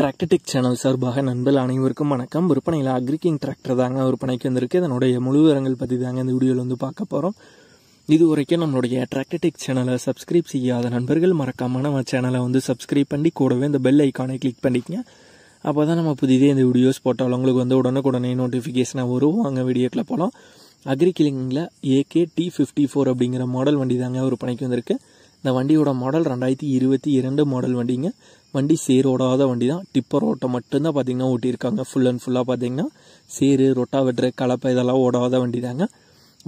Tractor Tech channel சார்பாக நண்பர் அனைவருக்கும் வணக்கம் விற்பனையில் அக்ரிகிங் டிராக்டர் தாங்க விற்பனைக்கு வந்திருக்கு இதனுடைய முழு விவரங்கள் பற்றி தாங்க இந்த வீடியோவில் வந்து பார்க்க போகிறோம் இது வரைக்கும் நம்மளுடைய டிராக்டர்டெக் சேனலை சப்ஸ்கிரைப் செய்யாத நண்பர்கள் மறக்காம நம்ம சேனலை வந்து சப்ஸ்கிரைப் பண்ணி கூடவே இந்த பெல் ஐக்கானை கிளிக் பண்ணிக்கங்க அப்போ தான் நம்ம புதிதே இந்த வீடியோஸ் போட்டாலும் உங்களுக்கு வந்து உடனுக்குடனே நோட்டிஃபிகேஷனாக வரும் அங்கே வீடியோக்கில் போகலாம் அக்ரிகிலிங்கில் ஏகே டி ஃபிஃப்டி ஃபோர் அப்படிங்கிற மாடல் வண்டி தாங்க ஒரு பணிக்கு வந்திருக்கு இந்த வண்டியோட மாடல் ரெண்டாயிரத்தி இருபத்தி இரண்டு மாடல் வண்டிங்க வண்டி சேர் ஓடாத வண்டி தான் டிப்பர் ஓட்டம் மட்டும்தான் பார்த்தீங்கன்னா ஓட்டியிருக்காங்க ஃபுல் அண்ட் ஃபுல்லாக பார்த்தீங்கன்னா சேரு ரொட்டா வெட்டுற கலப்பை இதெல்லாம் ஓடாத வண்டி தாங்க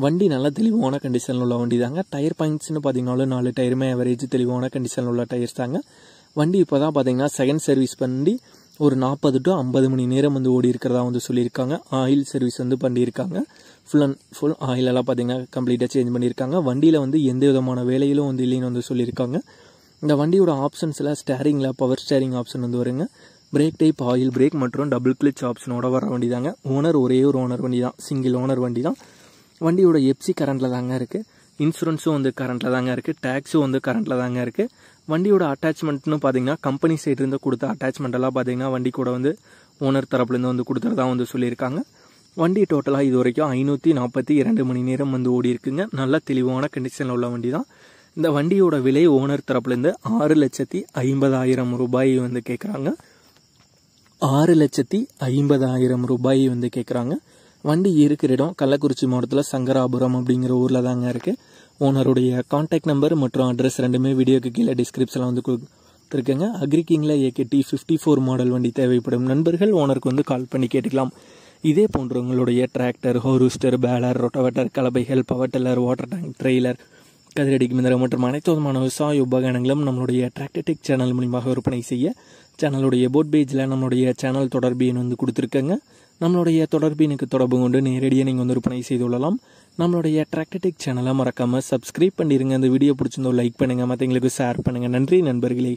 வண்டி நல்லா தெளிவான கண்டிஷனில் உள்ள வண்டி தாங்க டயர் பாயிண்ட்ஸ்னு பார்த்தீங்கனாலும் நாலு டயருமே ஆவரேஜ் தெளிவான கண்டிஷனில் உள்ள டயர்ஸ் தாங்க வண்டி இப்போ தான் பார்த்தீங்கன்னா செகண்ட் சர்வீஸ் பண்ணி ஒரு நாற்பது டு ஐம்பது மணி நேரம் வந்து ஓடி இருக்கிறதா வந்து சொல்லியிருக்காங்க ஆயில் சர்வீஸ் வந்து பண்ணியிருக்காங்க ஃபுல் அண்ட் ஃபுல் ஆயிலெல்லாம் பார்த்தீங்கன்னா கம்ப்ளீட்டாக சேஞ்ச் பண்ணியிருக்காங்க வண்டியில் வந்து எந்த விதமான வேலையிலும் வந்து இல்லைன்னு வந்து சொல்லியிருக்காங்க இந்த வண்டியோட ஆப்ஷன்ஸில் ஸ்டேரிங்கில் பவர் ஸ்டேரிங் ஆப்ஷன் வந்து வருங்க பிரேக் டைப் ஆயில் பிரேக் மற்றும் டபுள் கிளிச் ஆப்ஷனோட வர வண்டி தாங்க ஓனர் ஒரே ஒரு ஓனர் வண்டி தான் சிங்கிள் ஓனர் வண்டி தான் வண்டியோட எப்சி கரண்டில் தாங்க இருக்குது இன்சூரன்ஸும் வந்து கரண்ட்டில் தாங்க இருக்குது டேக்ஸும் வந்து கரண்ட்டில் தாங்க இருக்குது வண்டியோட அட்டாச்மெண்ட்னு பார்த்தீங்கன்னா கம்பெனி சைட்லேருந்து கொடுத்த அட்டாச்மெண்ட்டெல்லாம் பார்த்தீங்கன்னா வண்டி கூட வந்து ஓனர் தரப்புலேருந்து வந்து கொடுத்துறதா வந்து சொல்லியிருக்காங்க வண்டி டோட்டலாக இது வரைக்கும் ஐநூற்றி நாற்பத்தி இரண்டு மணி நேரம் வந்து ஓடி இருக்குங்க நல்ல தெளிவான கண்டிஷனில் உள்ள வண்டி தான் இந்த வண்டியோட விலை ஓனர் தரப்புலேருந்து ஆறு லட்சத்தி ஐம்பதாயிரம் ரூபாய் வந்து கேட்குறாங்க ஆறு லட்சத்தி ஐம்பதாயிரம் ரூபாய் வந்து கேட்குறாங்க வண்டி இருக்கிற இடம் கள்ளக்குறிச்சி மாவட்டத்தில் சங்கராபுரம் அப்படிங்கிற ஊரில் தாங்க இருக்குது ஓனருடைய காண்டாக்ட் நம்பர் மற்றும் அட்ரஸ் ரெண்டுமே வீடியோக்கு கீழே டிஸ்கிரிப்ஷனில் வந்து கொடுத்துருக்கேங்க அக்ரிக்கிங்கில் AK T fifty four model வண்டி தேவைப்படும் நண்பர்கள் ஓனருக்கு வந்து கால் பண்ணி கேட்டுக்கலாம் இதே போன்ற உங்களுடைய டிராக்டர் ஹோரூஸ்டர் பேலர் ரொட்டவேட்டர் கலபைகள் power tiller water tank trailer கதிரடிக்கு மிந்திரம் மற்றும் அனைத்து விதமான விவசாய உபகரணங்களும் நம்மளுடைய டிராக்டர்டெக் சேனல் மூலியமாக விற்பனை செய்ய சேனலுடைய போட் பேஜில் நம்மளுடைய சேனல் தொடர்பு வந்து கொடுத்துருக்கேங்க நம்மளுடைய தொடர்பு எனக்கு தொடர்பு கொண்டு நேரடியாக நீங்கள் வந்து விற்பனை செய்து கொள்ளலாம் நம்மளுடைய ட்ராக்டடிக் சேனலை மறக்காமல் சப்ஸ்கிரைப் பண்ணிடுங்க அந்த வீடியோ பிடிச்சிருந்தோம் லைக் பண்ணுங்கள் மற்றவங்களுக்கு ஷேர் பண்ணுங்கள் நன்றி நண்பர்களே